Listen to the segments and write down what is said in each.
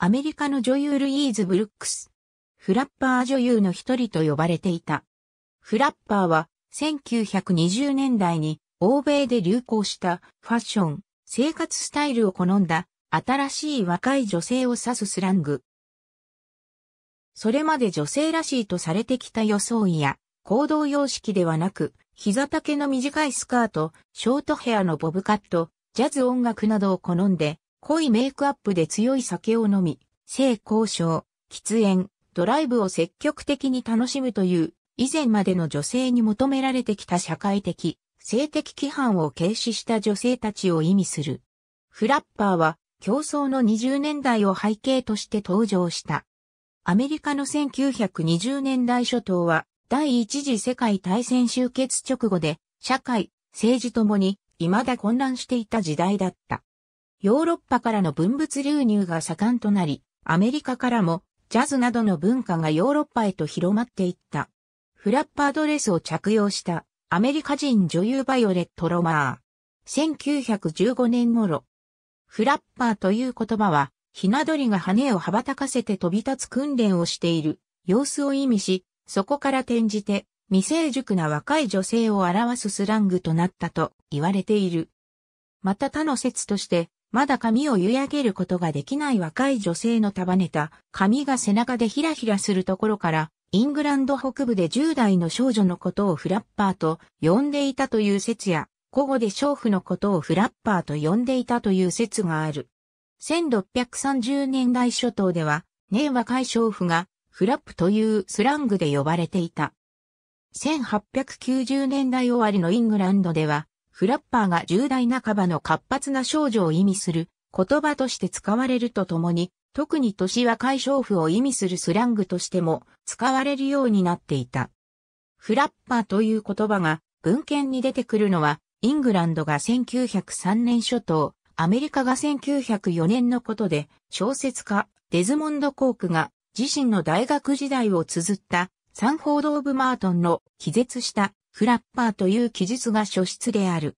アメリカの女優ルイーズ・ブルックス。フラッパー女優の一人と呼ばれていた。フラッパーは1920年代に欧米で流行したファッション、生活スタイルを好んだ新しい若い女性を指すスラング。それまで女性らしいとされてきた装いや行動様式ではなく、膝丈の短いスカート、ショートヘアのボブカット、ジャズ音楽などを好んで、濃いメイクアップで強い酒を飲み、性交渉、喫煙、ドライブを積極的に楽しむという、以前までの女性に求められてきた社会的、性的規範を軽視した女性たちを意味する。フラッパーは競争の20年代を背景として登場した。アメリカの1920年代初頭は第一次世界大戦終結直後で社会、政治ともに未だ混乱していた時代だった。ヨーロッパからの文物流入が盛んとなり、アメリカからもジャズなどの文化がヨーロッパへと広まっていった。フラッパードレスを着用したアメリカ人女優バイオレット・ロマー。1915年頃。フラッパーという言葉は、ひな鳥が羽を羽ばたかせて飛び立つ訓練をしている様子を意味し、そこから転じて未成熟な若い女性を表すスラングとなったと言われている。また他の説として、まだ髪を湯焼けることができない若い女性の束ねた髪が背中でヒラヒラするところから、イングランド北部で10代の少女のことをフラッパーと呼んでいたという説や、古語で娼婦のことをフラッパーと呼んでいたという説がある。1630年代初頭では、年若い娼婦がフラップというスラングで呼ばれていた。1890年代終わりのイングランドでは、フラッパーが重大な半ばの活発な少女を意味する言葉として使われるとともに、特に年若い娼婦を意味するスラングとしても使われるようになっていた。フラッパーという言葉が文献に出てくるのは、イングランドが1903年初頭、アメリカが1904年のことで、小説家、デズモンド・コークが自身の大学時代を綴ったサンフォード・オブ・マートンの気絶したフラッパーという記述が初出である。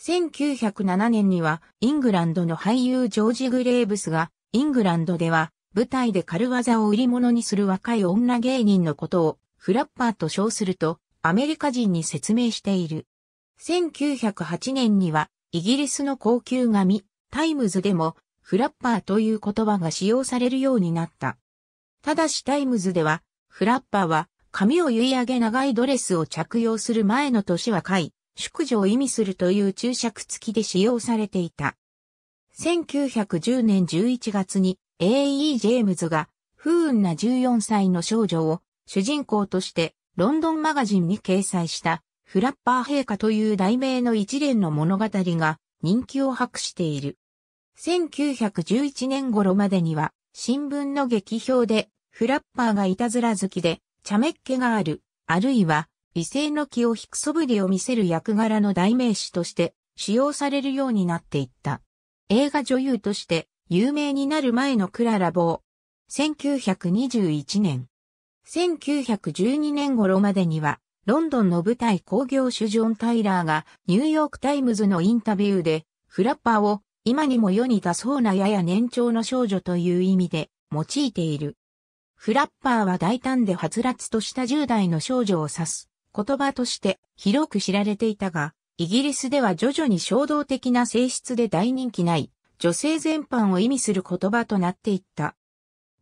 1907年には、イングランドの俳優ジョージ・グレーブスが、イングランドでは、舞台で軽技を売り物にする若い女芸人のことを、フラッパーと称すると、アメリカ人に説明している。1908年には、イギリスの高級紙、タイムズでも、フラッパーという言葉が使用されるようになった。ただしタイムズでは、フラッパーは髪を結い上げ長いドレスを着用する前の年は下淑女を意味するという注釈付きで使用されていた。1910年11月に A.E. ジェームズが不運な14歳の少女を主人公としてロンドンマガジンに掲載したフラッパー陛下という題名の一連の物語が人気を博している。1911年頃までには新聞の劇表でフラッパーがいたずら好きで茶目っ気がある、あるいは、異性の気を引くそぶりを見せる役柄の代名詞として使用されるようになっていった。映画女優として有名になる前のクララ・ボー。1921年。1912年頃までには、ロンドンの舞台工業主ジョン・タイラーがニューヨークタイムズのインタビューでフラッパーを今にも世に出そうなやや年長の少女という意味で用いている。フラッパーは大胆ではつらつとした10代の少女を指す言葉として広く知られていたが、イギリスでは徐々に衝動的な性質で大人気ない女性全般を意味する言葉となっていった。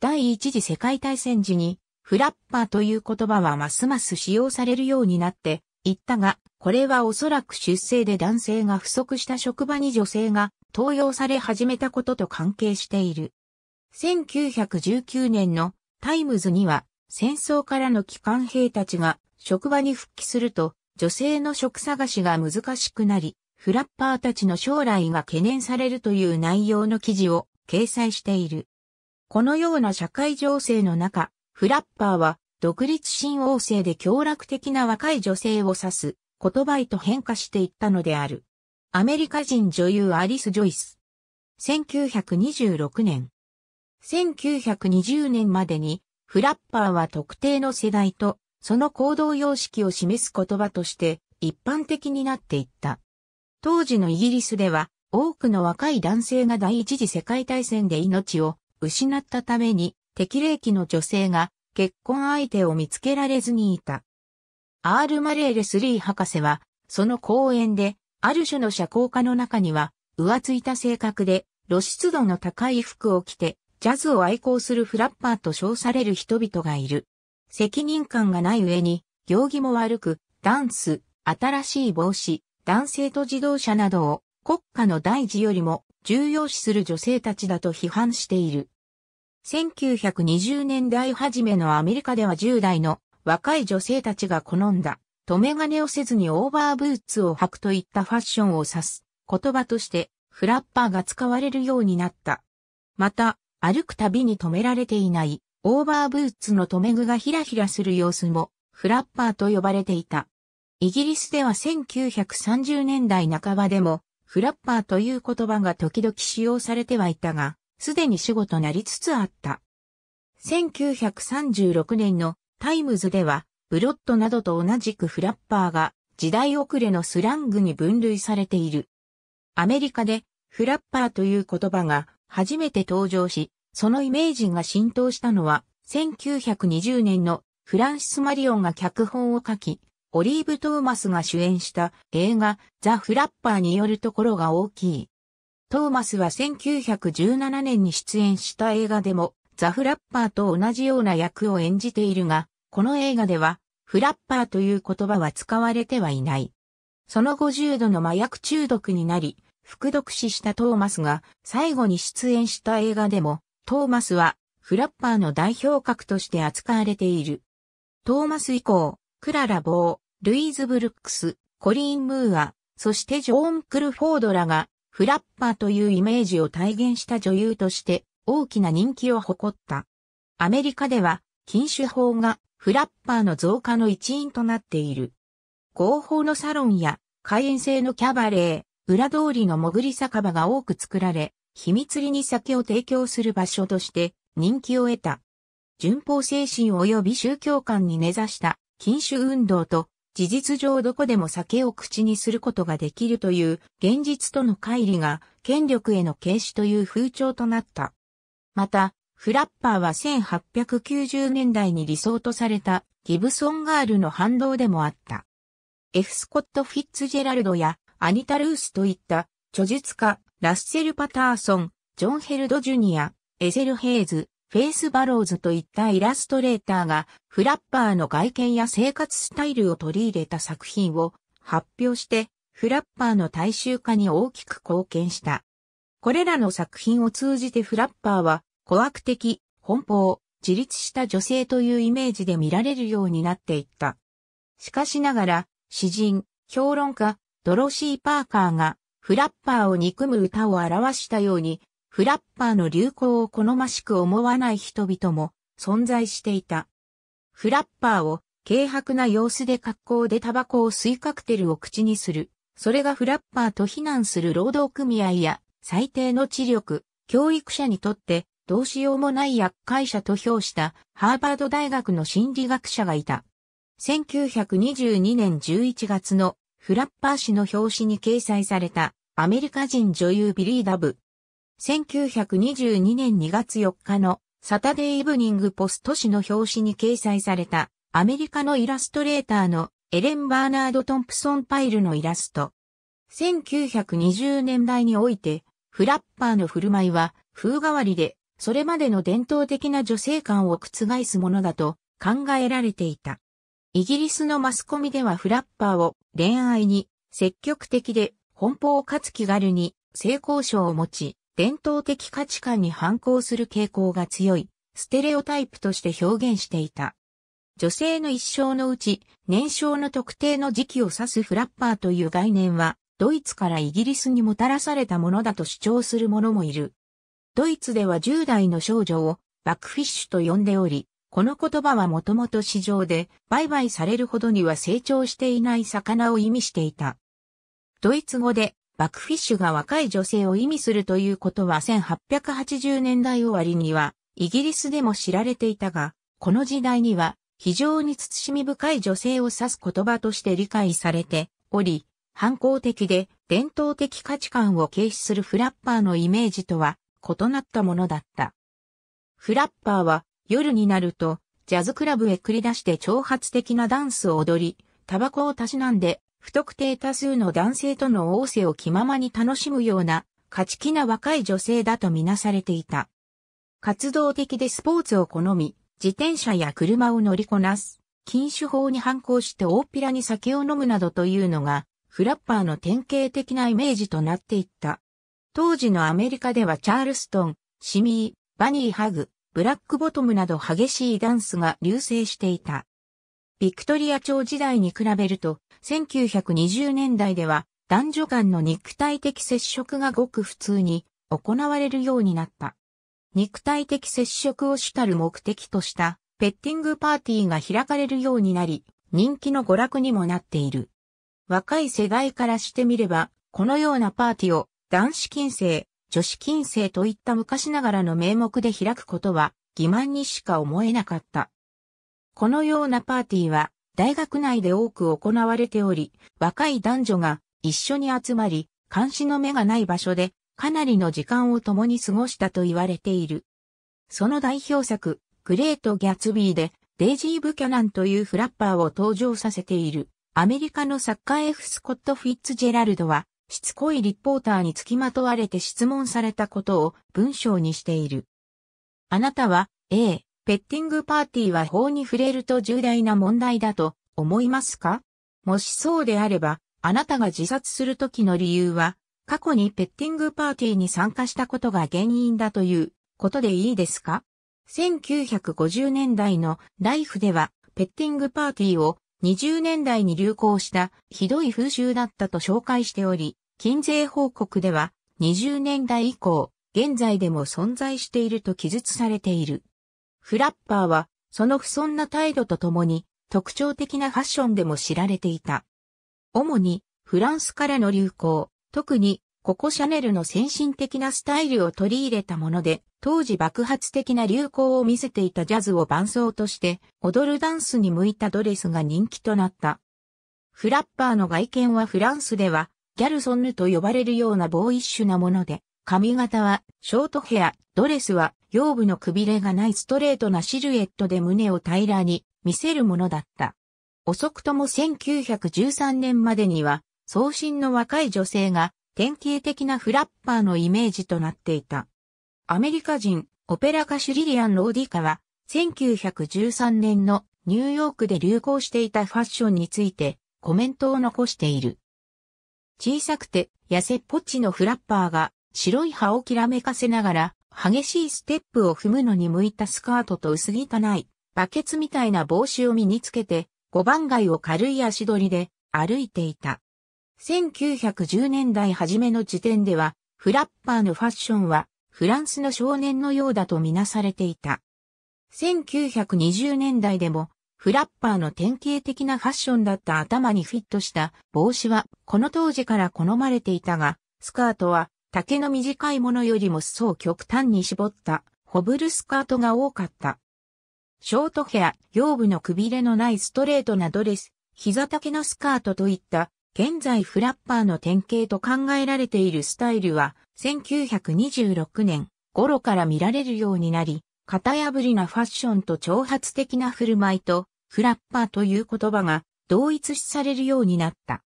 第一次世界大戦時にフラッパーという言葉はますます使用されるようになっていったが、これはおそらく出生で男性が不足した職場に女性が登用され始めたことと関係している。1919年のタイムズには、戦争からの帰還兵たちが職場に復帰すると、女性の職探しが難しくなり、フラッパーたちの将来が懸念されるという内容の記事を掲載している。このような社会情勢の中、フラッパーは独立新王星で強楽的な若い女性を指す言葉へと変化していったのである。アメリカ人女優アリス・ジョイス。1926年、1920年までに、フラッパーは特定の世代と、その行動様式を示す言葉として一般的になっていった。当時のイギリスでは、多くの若い男性が第一次世界大戦で命を失ったために、適齢期の女性が結婚相手を見つけられずにいた。アール・マレーレスリー博士は、その講演で、ある種の社交家の中には、浮ついた性格で、露出度の高い服を着て、ジャズを愛好するフラッパーと称される人々がいる。責任感がない上に、行儀も悪く、ダンス、新しい帽子、男性と自動車などを国家の大事よりも重要視する女性たちだと批判している。1920年代初めのアメリカでは10代の若い女性たちが好んだ、留め金をせずにオーバーブーツを履くといったファッションを指す言葉としてフラッパーが使われるようになった。また、歩くたびに止められていない、オーバーブーツの留め具がひらひらする様子も、フラッパーと呼ばれていた。イギリスでは1930年代半ばでも、フラッパーという言葉が時々使用されてはいたが、すでに主語となりつつあった。1936年のタイムズでは、ブロッドなどと同じくフラッパーが時代遅れのスラングに分類されている。アメリカでフラッパーという言葉が初めて登場し、そのイメージが浸透したのは、1920年のフランシス・マリオンが脚本を書き、オリーブ・トーマスが主演した映画ザ・フラッパーによるところが大きい。トーマスは1917年に出演した映画でもザ・フラッパーと同じような役を演じているが、この映画ではフラッパーという言葉は使われてはいない。その後重度の麻薬中毒になり、副読死したトーマスが最後に出演した映画でも、トーマスはフラッパーの代表格として扱われている。トーマス以降、クララ・ボー、ルイーズ・ブルックス、コリーン・ムーア、そしてジョーン・クルフォードらが、フラッパーというイメージを体現した女優として大きな人気を誇った。アメリカでは禁酒法がフラッパーの増加の一因となっている。合法のサロンや会員制のキャバレー、裏通りの潜り酒場が多く作られ、秘密裏に酒を提供する場所として人気を得た。順法精神及び宗教観に根ざした禁酒運動と、事実上どこでも酒を口にすることができるという現実との乖離が権力への軽視という風潮となった。また、フラッパーは1890年代に理想とされたギブソンガールの反動でもあった。F. スコット・フィッツジェラルドやアニタ・ルースといった、著述家、ラッセル・パターソン、ジョン・ヘルド・ジュニア、エゼル・ヘイズ、フェイス・バローズといったイラストレーターが、フラッパーの外見や生活スタイルを取り入れた作品を発表して、フラッパーの大衆化に大きく貢献した。これらの作品を通じてフラッパーは、小悪的、奔放、自立した女性というイメージで見られるようになっていった。しかしながら、詩人、評論家、ドロシー・パーカーがフラッパーを憎む歌を表したように、フラッパーの流行を好ましく思わない人々も存在していた。フラッパーを軽薄な様子で格好でタバコを吸いカクテルを口にする。それがフラッパーと非難する労働組合や最低の知力、教育者にとってどうしようもない厄介者と評したハーバード大学の心理学者がいた。1922年11月のフラッパー誌の表紙に掲載されたアメリカ人女優ビリー・ダブ。1922年2月4日のサタデーイブニングポスト誌の表紙に掲載されたアメリカのイラストレーターのエレン・バーナード・トンプソン・パイルのイラスト。1920年代において、フラッパーの振る舞いは風変わりで、それまでの伝統的な女性感を覆すものだと考えられていた。イギリスのマスコミではフラッパーを恋愛に積極的で奔放かつ気軽に性交渉を持ち、伝統的価値観に反抗する傾向が強い、ステレオタイプとして表現していた。女性の一生のうち、年少の特定の時期を指すフラッパーという概念は、ドイツからイギリスにもたらされたものだと主張する者もいる。ドイツでは10代の少女をバックフィッシュと呼んでおり、この言葉はもともと市場で売買されるほどには成長していない魚を意味していた。ドイツ語でバクフィッシュが若い女性を意味するということは1880年代終わりにはイギリスでも知られていたが、この時代には非常に慎み深い女性を指す言葉として理解されており、反抗的で伝統的価値観を軽視するフラッパーのイメージとは異なったものだった。フラッパーは夜になると、ジャズクラブへ繰り出して挑発的なダンスを踊り、タバコをたしなんで、不特定多数の男性との仰せを気ままに楽しむような、勝ち気な若い女性だとみなされていた。活動的でスポーツを好み、自転車や車を乗りこなす、禁酒法に反抗して大っぴらに酒を飲むなどというのが、フラッパーの典型的なイメージとなっていった。当時のアメリカではチャールストン、シミー、バニー・ハグ、ブラックボトムなど激しいダンスが流星していた。ビクトリア朝時代に比べると、1920年代では男女間の肉体的接触がごく普通に行われるようになった。肉体的接触を主たる目的としたペッティングパーティーが開かれるようになり、人気の娯楽にもなっている。若い世代からしてみれば、このようなパーティーを男子禁制、女子禁制といった昔ながらの名目で開くことは欺瞞にしか思えなかった。このようなパーティーは大学内で多く行われており、若い男女が一緒に集まり、監視の目がない場所でかなりの時間を共に過ごしたと言われている。その代表作、グレート・ギャツビーで、デイジー・ブキャナンというフラッパーを登場させている、アメリカの作家 F. スコット・フィッツジェラルドは、しつこいリポーターにつきまとわれて質問されたことを文章にしている。あなたは、A、ペッティングパーティーは法に触れると重大な問題だと思いますかもしそうであれば、あなたが自殺するときの理由は、過去にペッティングパーティーに参加したことが原因だということでいいですか ?1950 年代のライフでは、ペッティングパーティーを20年代に流行したひどい風習だったと紹介しており、近税報告では20年代以降、現在でも存在していると記述されている。フラッパーは、その不遜な態度とともに、特徴的なファッションでも知られていた。主に、フランスからの流行、特に、ココシャネルの先進的なスタイルを取り入れたもので、当時爆発的な流行を見せていたジャズを伴奏として、踊るダンスに向いたドレスが人気となった。フラッパーの外見はフランスでは、ギャルソンヌと呼ばれるようなボーイッシュなもので、髪型はショートヘア、ドレスは腰部のくびれがないストレートなシルエットで胸を平らに見せるものだった。遅くとも1913年までには、送信の若い女性が典型的なフラッパーのイメージとなっていた。アメリカ人、オペラ歌手リリアン・ローディカは、1913年のニューヨークで流行していたファッションについてコメントを残している。小さくて痩せっぽっちのフラッパーが白い歯をきらめかせながら激しいステップを踏むのに向いたスカートと薄汚いバケツみたいな帽子を身につけて5番街を軽い足取りで歩いていた。1910年代初めの時点ではフラッパーのファッションはフランスの少年のようだとみなされていた。1920年代でもフラッパーの典型的なファッションだった頭にフィットした帽子はこの当時から好まれていたが、スカートは丈の短いものよりも裾を極端に絞ったホブルスカートが多かった。ショートヘア、腰部のくびれのないストレートなドレス、膝丈のスカートといった現在フラッパーの典型と考えられているスタイルは1926年頃から見られるようになり、型破りなファッションと挑発的な振る舞いとクラッパーという言葉が同一視されるようになった。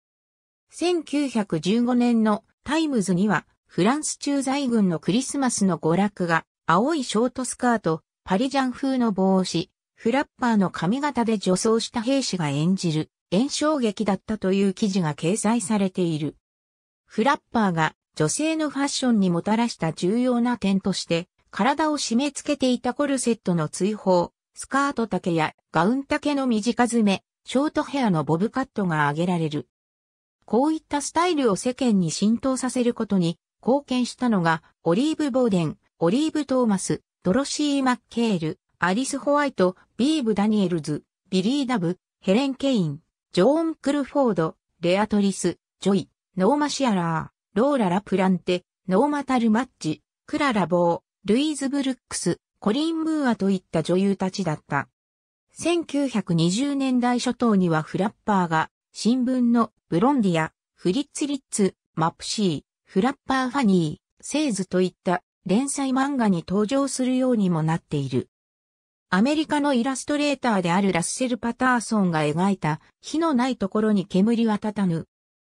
1915年のタイムズにはフランス駐在軍のクリスマスの娯楽が青いショートスカート、パリジャン風の帽子、フラッパーの髪型で女装した兵士が演じる炎症劇だったという記事が掲載されている。フラッパーが女性のファッションにもたらした重要な点として、体を締め付けていたコルセットの追放、スカート丈やガウン丈の短爪、ショートヘアのボブカットが挙げられる。こういったスタイルを世間に浸透させることに貢献したのが、オリーブ・ボーデン、オリーブ・トーマス、ドロシー・マッケール、アリス・ホワイト、ビーブ・ダニエルズ、ビリー・ダブ、ヘレン・ケイン、ジョーン・クルフォード、レアトリス、ジョイ、ノーマ・シアラー、ローラ・ラ・プランテ、ノーマ・タル・マッチ、クララ・ボー、ルイーズ・ブルックス、コリン・ムーアといった女優たちだった。1920年代初頭にはフラッパーが新聞のブロンディア、フリッツ・リッツ、マプシー、フラッパー・ファニー、セーズといった連載漫画に登場するようにもなっている。アメリカのイラストレーターであるラッセル・パターソンが描いた火のないところに煙は立たぬ。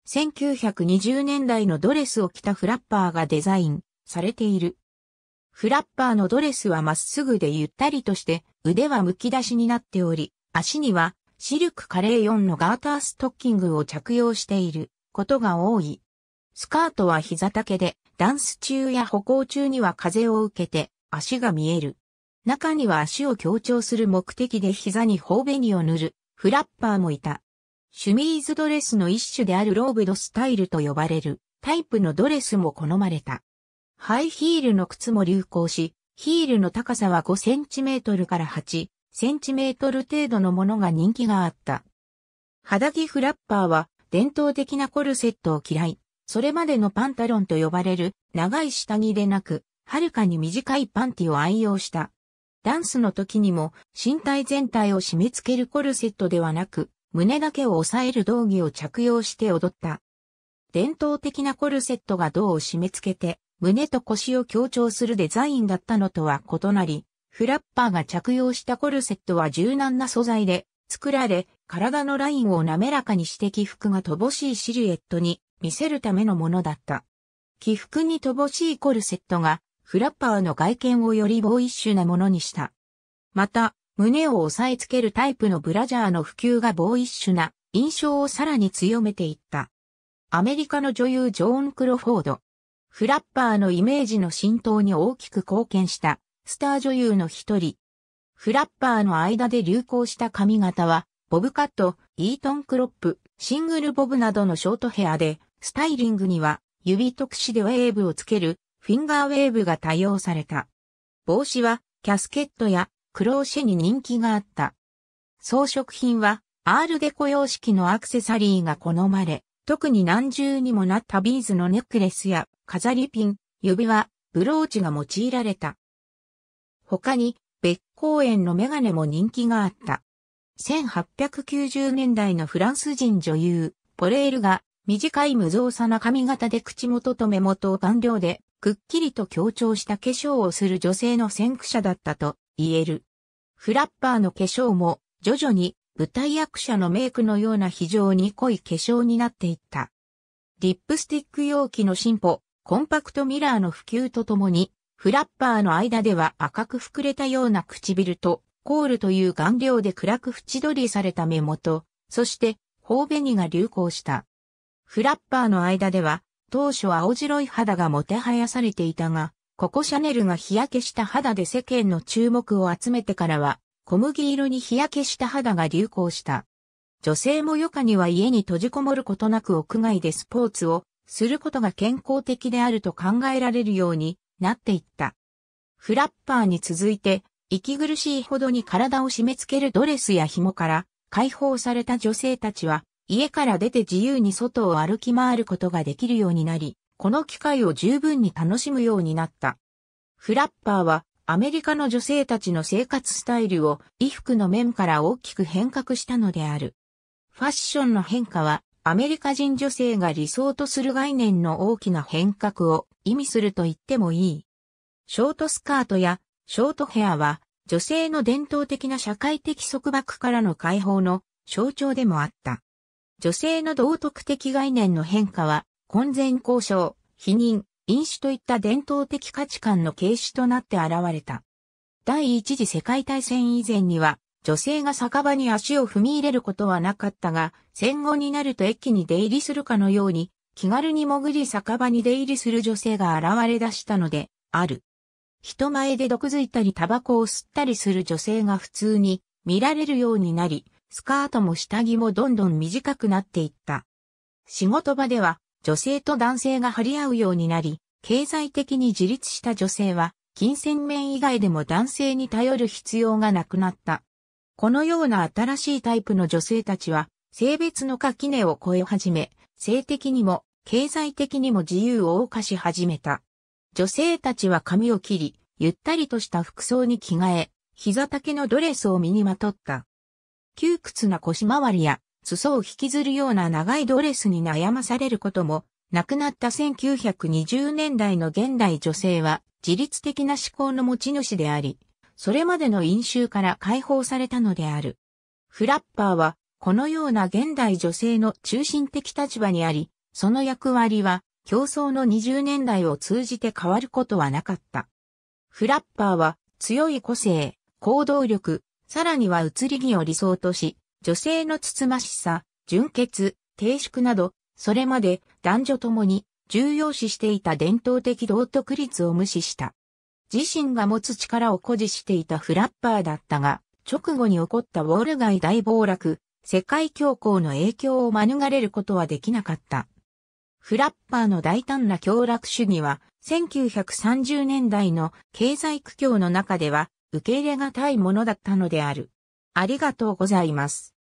1920年代のドレスを着たフラッパーがデザインされている。フラッパーのドレスはまっすぐでゆったりとして、腕はむき出しになっており、足にはシルクカレー4のガーターストッキングを着用していることが多い。スカートは膝丈で、ダンス中や歩行中には風を受けて足が見える。中には足を強調する目的で膝に頬紅を塗るフラッパーもいた。シュミーズドレスの一種であるローブドスタイルと呼ばれるタイプのドレスも好まれた。ハイヒールの靴も流行し、ヒールの高さは5センチメートルから8センチメートル程度のものが人気があった。肌着フラッパーは伝統的なコルセットを嫌い、それまでのパンタロンと呼ばれる長い下着でなく、はるかに短いパンティを愛用した。ダンスの時にも身体全体を締め付けるコルセットではなく、胸だけを抑える道着を着用して踊った。伝統的なコルセットが胴を締め付けて、胸と腰を強調するデザインだったのとは異なり、フラッパーが着用したコルセットは柔軟な素材で作られ、体のラインを滑らかにして起伏が乏しいシルエットに見せるためのものだった。起伏に乏しいコルセットがフラッパーの外見をよりボーイッシュなものにした。また、胸を押さえつけるタイプのブラジャーの普及がボーイッシュな印象をさらに強めていった。アメリカの女優ジョーン・クロフォード、フラッパーのイメージの浸透に大きく貢献したスター女優の一人。フラッパーの間で流行した髪型は、ボブカット、イートンクロップ、シングルボブなどのショートヘアで、スタイリングには指特殊でウェーブをつけるフィンガーウェーブが多用された。帽子はキャスケットやクローシェに人気があった。装飾品はアールデコ様式のアクセサリーが好まれ、特に何重にもなったビーズのネックレスや飾りピン、指輪、ブローチが用いられた。他に、別公園のメガネも人気があった。1890年代のフランス人女優、ポレールが、短い無造作な髪型で口元と目元を顔料で、くっきりと強調した化粧をする女性の先駆者だったと言える。フラッパーの化粧も、徐々に舞台役者のメイクのような非常に濃い化粧になっていった。リップスティック容器の進歩、コンパクトミラーの普及とともに、フラッパーの間では赤く膨れたような唇と、コールという顔料で暗く縁取りされた目元、そして、頬紅が流行した。フラッパーの間では、当初青白い肌がもてはやされていたが、ココシャネルが日焼けした肌で世間の注目を集めてからは、小麦色に日焼けした肌が流行した。女性も余暇には家に閉じこもることなく屋外でスポーツをすることが健康的であると考えられるようになっていった。フラッパーに続いて、息苦しいほどに体を締め付けるドレスや紐から解放された女性たちは、家から出て自由に外を歩き回ることができるようになり、この機会を十分に楽しむようになった。フラッパーはアメリカの女性たちの生活スタイルを衣服の面から大きく変革したのである。ファッションの変化はアメリカ人女性が理想とする概念の大きな変革を意味すると言ってもいい。ショートスカートやショートヘアは女性の伝統的な社会的束縛からの解放の象徴でもあった。女性の道徳的概念の変化は婚前交渉、否認、飲酒といった伝統的価値観の形式となって現れた。第一次世界大戦以前には女性が酒場に足を踏み入れることはなかったが、戦後になると駅に出入りするかのように、気軽に潜り酒場に出入りする女性が現れ出したので、ある。人前で毒づいたりタバコを吸ったりする女性が普通に見られるようになり、スカートも下着もどんどん短くなっていった。仕事場では女性と男性が張り合うようになり、経済的に自立した女性は、金銭面以外でも男性に頼る必要がなくなった。このような新しいタイプの女性たちは、性別の垣根を越え始め、性的にも、経済的にも自由を謳歌し始めた。女性たちは髪を切り、ゆったりとした服装に着替え、膝丈のドレスを身にまとった。窮屈な腰回りや、裾を引きずるような長いドレスに悩まされることも、亡くなった1920年代の現代女性は、自律的な思考の持ち主であり、それまでの飲酒から解放されたのである。フラッパーは、このような現代女性の中心的立場にあり、その役割は、競争の20年代を通じて変わることはなかった。フラッパーは、強い個性、行動力、さらには移り気を理想とし、女性のつつましさ、純潔、低粛など、それまで男女ともに重要視していた伝統的道徳律を無視した。自身が持つ力を誇示していたフラッパーだったが、直後に起こったウォール街大暴落、世界恐慌の影響を免れることはできなかった。フラッパーの大胆な強楽主義は、1930年代の経済苦境の中では、受け入れがたいものだったのである。ありがとうございます。